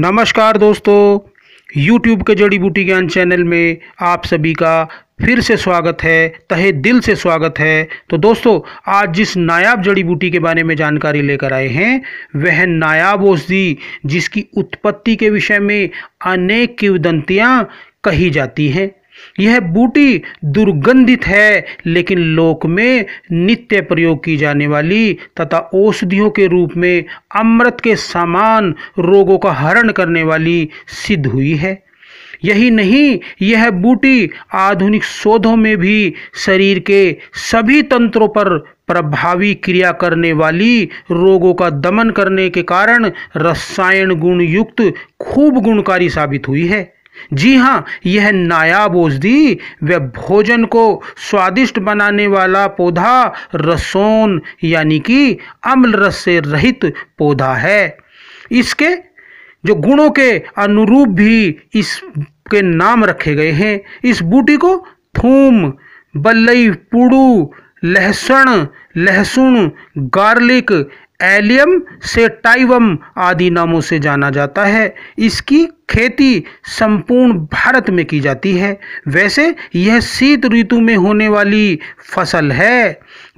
नमस्कार दोस्तों यूट्यूब के जड़ी बूटी ज्ञान चैनल में आप सभी का फिर से स्वागत है तहे दिल से स्वागत है तो दोस्तों आज जिस नायाब जड़ी बूटी के बारे में जानकारी लेकर आए हैं वह नायाब औषधि जिसकी उत्पत्ति के विषय में अनेक किवदंतियाँ कही जाती हैं यह बूटी दुर्गंधित है लेकिन लोक में नित्य प्रयोग की जाने वाली तथा औषधियों के रूप में अमृत के समान रोगों का हरण करने वाली सिद्ध हुई है यही नहीं यह बूटी आधुनिक शोधों में भी शरीर के सभी तंत्रों पर प्रभावी क्रिया करने वाली रोगों का दमन करने के कारण रसायन गुण युक्त खूब गुणकारी साबित हुई है जी हाँ यह नायाब औषधि व भोजन को स्वादिष्ट बनाने वाला पौधा रसोन यानी कि अम्ल रस से रहित पौधा है इसके जो गुणों के अनुरूप भी इसके नाम रखे गए हैं इस बूटी को थूम बल्लई पुड़ू लहसुन लहसुन गार्लिक एलियम सेटाइवम आदि नामों से जाना जाता है इसकी खेती संपूर्ण भारत में की जाती है वैसे यह शीत ऋतु में होने वाली फसल है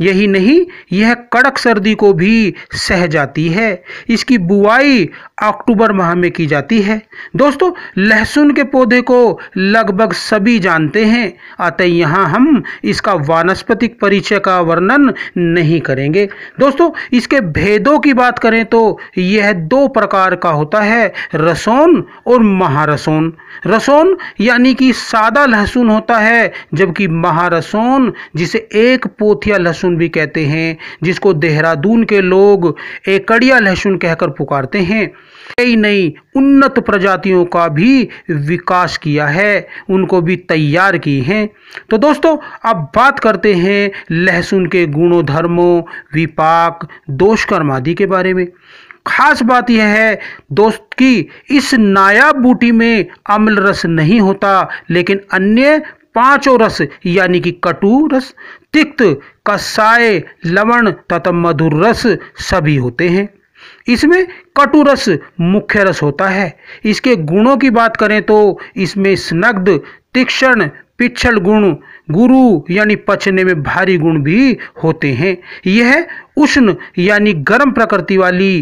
यही नहीं यह कड़क सर्दी को भी सह जाती है इसकी बुआई अक्टूबर माह में की जाती है दोस्तों लहसुन के पौधे को लगभग सभी जानते हैं अतः यहाँ हम इसका वानस्पतिक परिचय का वर्णन नहीं करेंगे दोस्तों इसके भेदों की बात करें तो यह दो प्रकार का होता है रसोन और और महारसोन रसोन यानी कि सादा लहसुन होता है जबकि महारसोन जिसे एक पोथिया लहसुन भी कहते हैं जिसको देहरादून के लोग एकड़िया लहसुन कहकर पुकारते हैं कई नई उन्नत प्रजातियों का भी विकास किया है उनको भी तैयार की हैं तो दोस्तों अब बात करते हैं लहसुन के गुणों धर्मों विपाक दोषकर्म आदि के बारे में खास बात यह है दोस्त कि इस नायाब बूटी में अम्ल रस नहीं होता लेकिन अन्य पांचों रस यानी कि कटु रस तिक्त कसाय लवण तथा मधुर रस सभी होते हैं इसमें कटु रस मुख्य रस होता है इसके गुणों की बात करें तो इसमें स्नग्ध तीक्ष्ण पिछल गुण गुरु यानी पचने में भारी गुण भी होते हैं यह उष्ण यानी गर्म प्रकृति वाली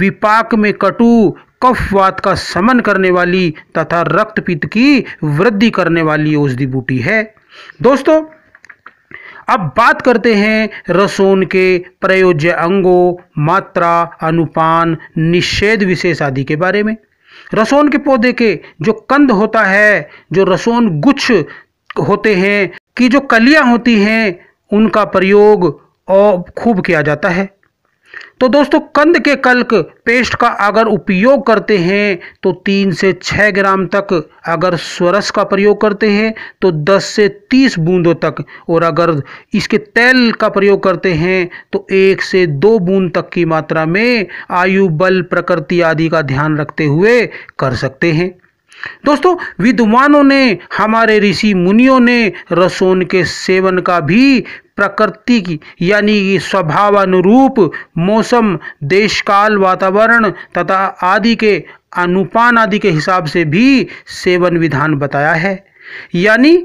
विपाक में कटु कफवात का समन करने वाली तथा पित्त की वृद्धि करने वाली औषधि बूटी है दोस्तों अब बात करते हैं रसोन के प्रयोज्य अंगों मात्रा अनुपान निषेध विशेष आदि के बारे में रसोन के पौधे के जो कंद होता है जो रसोन गुच्छ होते हैं कि जो कलियां होती हैं उनका प्रयोग और खूब किया जाता है तो दोस्तों कंद के कल्क पेस्ट का अगर उपयोग करते हैं तो तीन से छः ग्राम तक अगर स्वरस का प्रयोग करते हैं तो दस से तीस बूंदों तक और अगर इसके तेल का प्रयोग करते हैं तो एक से दो बूंद तक की मात्रा में आयु बल प्रकृति आदि का ध्यान रखते हुए कर सकते हैं दोस्तों विद्वानों ने हमारे ऋषि मुनियों ने रसोन के सेवन का भी प्रकृति की यानी स्वभाव अनुरूप मौसम देशकाल वातावरण तथा आदि के अनुपान आदि के हिसाब से भी सेवन विधान बताया है यानी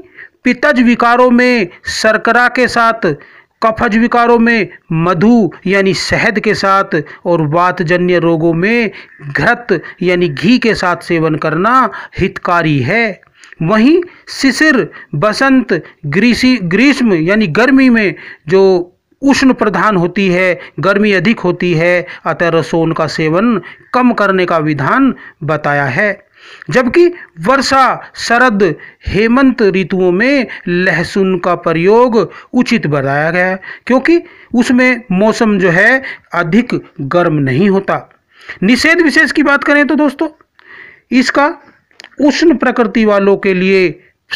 पितज विकारों में शर्करा के साथ कफज विकारों में मधु यानी शहद के साथ और वातजन्य रोगों में घृत यानी घी के साथ सेवन करना हितकारी है वहीं शिशिर बसंत ग्रीसी ग्रीष्म यानी गर्मी में जो उष्ण प्रधान होती है गर्मी अधिक होती है अतः रसोन का सेवन कम करने का विधान बताया है जबकि वर्षा शरद हेमंत ऋतुओं में लहसुन का प्रयोग उचित बताया गया है क्योंकि उसमें मौसम जो है अधिक गर्म नहीं होता निषेध विशेष की बात करें तो दोस्तों इसका उष्ण प्रकृति वालों के लिए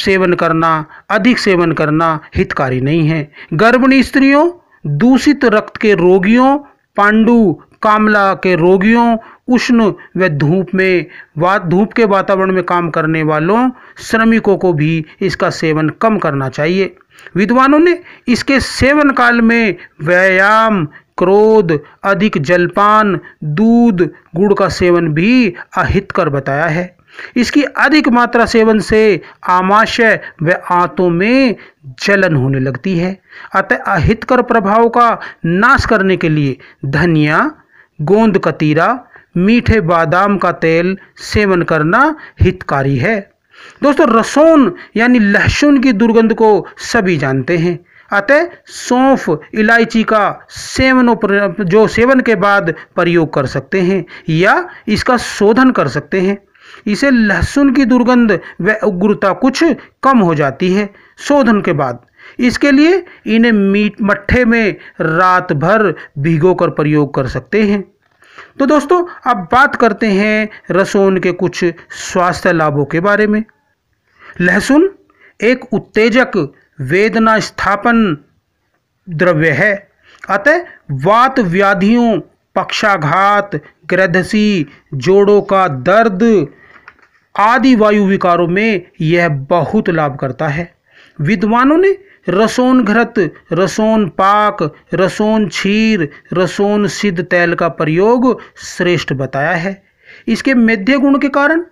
सेवन करना अधिक सेवन करना हितकारी नहीं है गर्भिणी स्त्रियों दूषित रक्त के रोगियों पांडु कामला के रोगियों उष्ण व धूप में वा धूप के वातावरण में काम करने वालों श्रमिकों को भी इसका सेवन कम करना चाहिए विद्वानों ने इसके सेवन काल में व्यायाम क्रोध अधिक जलपान दूध गुड़ का सेवन भी अहितकर बताया है इसकी अधिक मात्रा सेवन से आमाशय व आंतों में जलन होने लगती है अतः अहितकर प्रभाव का नाश करने के लिए धनिया गोंद कतीरा मीठे बादाम का तेल सेवन करना हितकारी है दोस्तों रसोन यानी लहसुन की दुर्गंध को सभी जानते हैं अतः सौंफ इलायची का सेवन जो सेवन के बाद प्रयोग कर सकते हैं या इसका शोधन कर सकते हैं इसे लहसुन की दुर्गंध व उग्रता कुछ कम हो जाती है शोधन के बाद इसके लिए इन्हें मीट मट्ठे में रात भर भिगो कर प्रयोग कर सकते हैं तो दोस्तों अब बात करते हैं रसोन के कुछ स्वास्थ्य लाभों के बारे में लहसुन एक उत्तेजक वेदना स्थापन द्रव्य है अतः वात व्याधियों पक्षाघात ग्रदसी जोड़ों का दर्द आदि वायु विकारों में यह बहुत लाभ करता है विद्वानों ने रसोन घृत रसोन पाक रसोन क्षीर रसोन सिद्ध तेल का प्रयोग श्रेष्ठ बताया है इसके मध्य गुण के कारण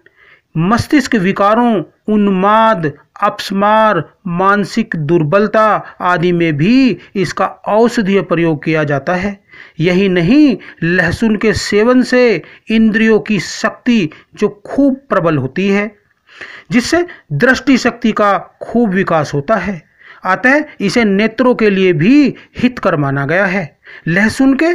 मस्तिष्क विकारों उन्माद अपस्मार मानसिक दुर्बलता आदि में भी इसका औषधीय प्रयोग किया जाता है यही नहीं लहसुन के सेवन से इंद्रियों की शक्ति जो खूब प्रबल होती है जिससे दृष्टि शक्ति का खूब विकास होता है अतः इसे नेत्रों के लिए भी हितकर माना गया है लहसुन के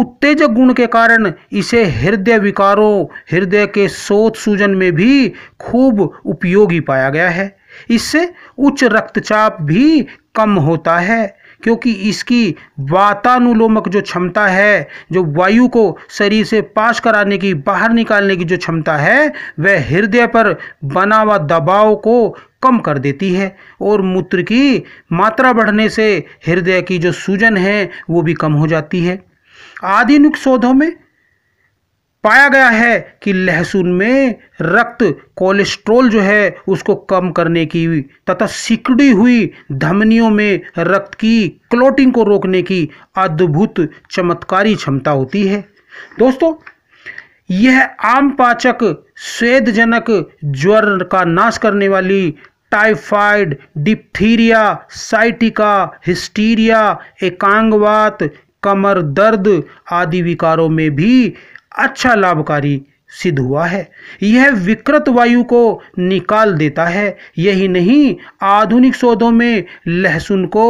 उत्तेजक गुण के कारण इसे हृदय विकारों हृदय के शोध सूजन में भी खूब उपयोगी पाया गया है इससे उच्च रक्तचाप भी कम होता है क्योंकि इसकी वातानुलोमक जो क्षमता है जो वायु को शरीर से पास कराने की बाहर निकालने की जो क्षमता है वह हृदय पर बना हुआ दबाव को कम कर देती है और मूत्र की मात्रा बढ़ने से हृदय की जो सूजन है वो भी कम हो जाती है आधुनिक शोधों में पाया गया है कि लहसुन में रक्त कोलेस्ट्रोल जो है उसको कम करने की तथा सिकड़ी हुई धमनियों में रक्त की क्लोटिंग को रोकने की अद्भुत चमत्कारी क्षमता होती है दोस्तों यह आम पाचक स्वेदजनक ज्वर का नाश करने वाली टाइफाइड डिप्थीरिया साइटिका हिस्टीरिया एकांगवात कमर दर्द आदि विकारों में भी अच्छा लाभकारी सिद्ध हुआ है यह विकृत वायु को निकाल देता है यही नहीं आधुनिक शोधों में लहसुन को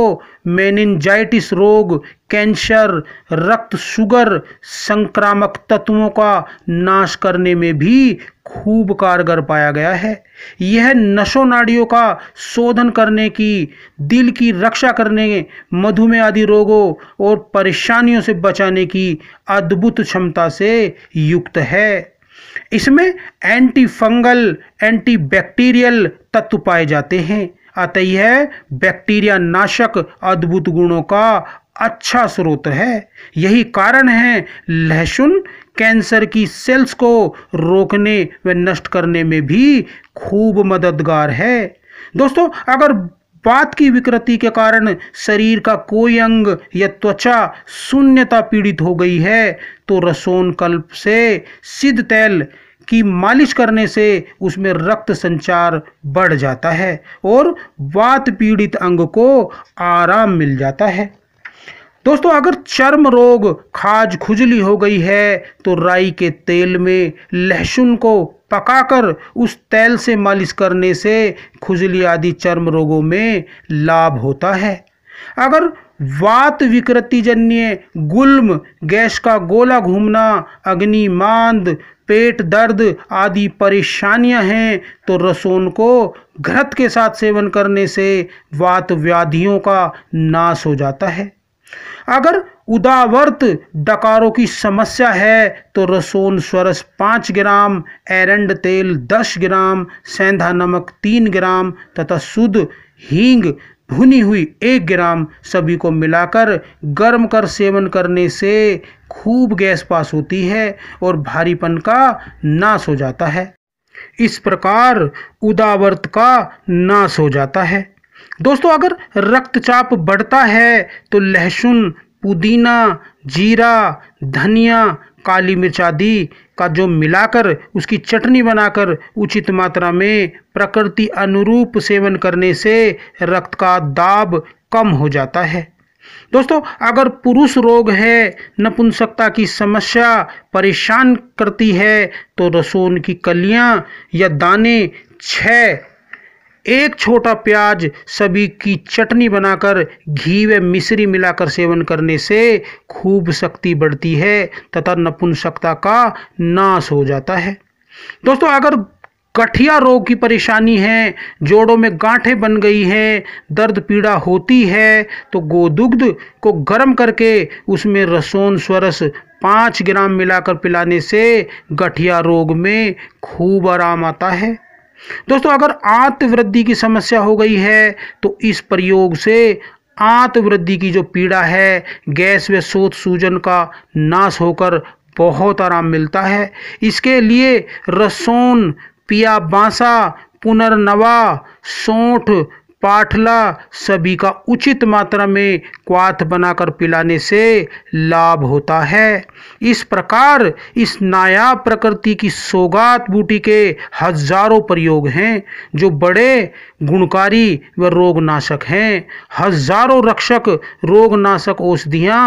मेनिनजाइटिस रोग कैंसर रक्त शुगर संक्रामक तत्वों का नाश करने में भी खूब कारगर पाया गया है यह नशो नाड़ियों का शोधन करने की दिल की रक्षा करने मधुमेह आदि रोगों और परेशानियों से बचाने की अद्भुत क्षमता से युक्त है इसमें एंटी फंगल एंटी बैक्टीरियल तत्व पाए जाते हैं अतः यह बैक्टीरिया नाशक अद्भुत गुणों का अच्छा स्रोत है यही कारण है लहसुन कैंसर की सेल्स को रोकने व नष्ट करने में भी खूब मददगार है दोस्तों अगर पात की विकृति के कारण शरीर का कोई अंग या त्वचा शून्यता पीड़ित हो गई है तो रसोन कल्प से सिद्ध तेल की मालिश करने से उसमें रक्त संचार बढ़ जाता है और वात पीड़ित अंग को आराम मिल जाता है दोस्तों अगर चर्म रोग खाज खुजली हो गई है तो राई के तेल में लहसुन को पकाकर उस तेल से मालिश करने से खुजली आदि चर्म रोगों में लाभ होता है अगर वात विकृतिजन्य गुल्म गैस का गोला घूमना अग्निमांद पेट दर्द आदि परेशानियां हैं तो रसोन को घृत के साथ सेवन करने से वात व्याधियों का नाश हो जाता है अगर उदावर्त डकारों की समस्या है तो रसोन स्वरस पाँच ग्राम एरंड तेल दस ग्राम सेंधा नमक तीन ग्राम तथा शुद्ध हींग भुनी हुई एक ग्राम सभी को मिलाकर गर्म कर सेवन करने से खूब गैस पास होती है और भारीपन का नाश हो जाता है इस प्रकार उदावर्त का नाश हो जाता है दोस्तों अगर रक्तचाप बढ़ता है तो लहसुन पुदीना जीरा धनिया काली मिर्च आदि का जो मिलाकर उसकी चटनी बनाकर उचित मात्रा में प्रकृति अनुरूप सेवन करने से रक्त का दाब कम हो जाता है दोस्तों अगर पुरुष रोग है नपुंसकता की समस्या परेशान करती है तो रसोन की कलियां या दाने छः एक छोटा प्याज सभी की चटनी बनाकर घी व मिश्री मिलाकर सेवन करने से खूब शक्ति बढ़ती है तथा नपुंसकता का नाश हो जाता है दोस्तों अगर गठिया रोग की परेशानी है जोड़ों में गांठें बन गई हैं दर्द पीड़ा होती है तो गोदुग्ध को गर्म करके उसमें रसोन स्वरस पाँच ग्राम मिलाकर पिलाने से गठिया रोग में खूब आराम आता है दोस्तों अगर आत्मवृद्धि की समस्या हो गई है तो इस प्रयोग से आत्मवृद्धि की जो पीड़ा है गैस व शोध सूजन का नाश होकर बहुत आराम मिलता है इसके लिए रसोन पिया बांसा पुनर्नवा सौठ पाठला सभी का उचित मात्रा में क्वाथ बनाकर पिलाने से लाभ होता है इस प्रकार इस नायाब प्रकृति की सौगात बूटी के हजारों प्रयोग हैं जो बड़े गुणकारी व रोगनाशक हैं हजारों रक्षक रोगनाशक औषधियाँ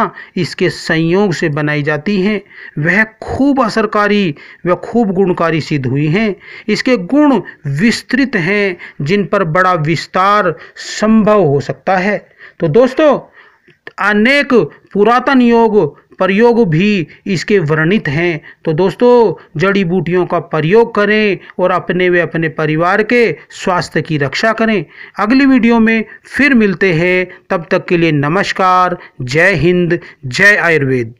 इसके संयोग से बनाई जाती हैं वह खूब असरकारी व खूब गुणकारी सिद्ध हुई हैं इसके गुण विस्तृत हैं जिन पर बड़ा विस्तार उद्धार संभव हो सकता है तो दोस्तों अनेक पुरातन योग प्रयोग भी इसके वर्णित हैं तो दोस्तों जड़ी बूटियों का प्रयोग करें और अपने व अपने परिवार के स्वास्थ्य की रक्षा करें अगली वीडियो में फिर मिलते हैं तब तक के लिए नमस्कार जय हिंद जय आयुर्वेद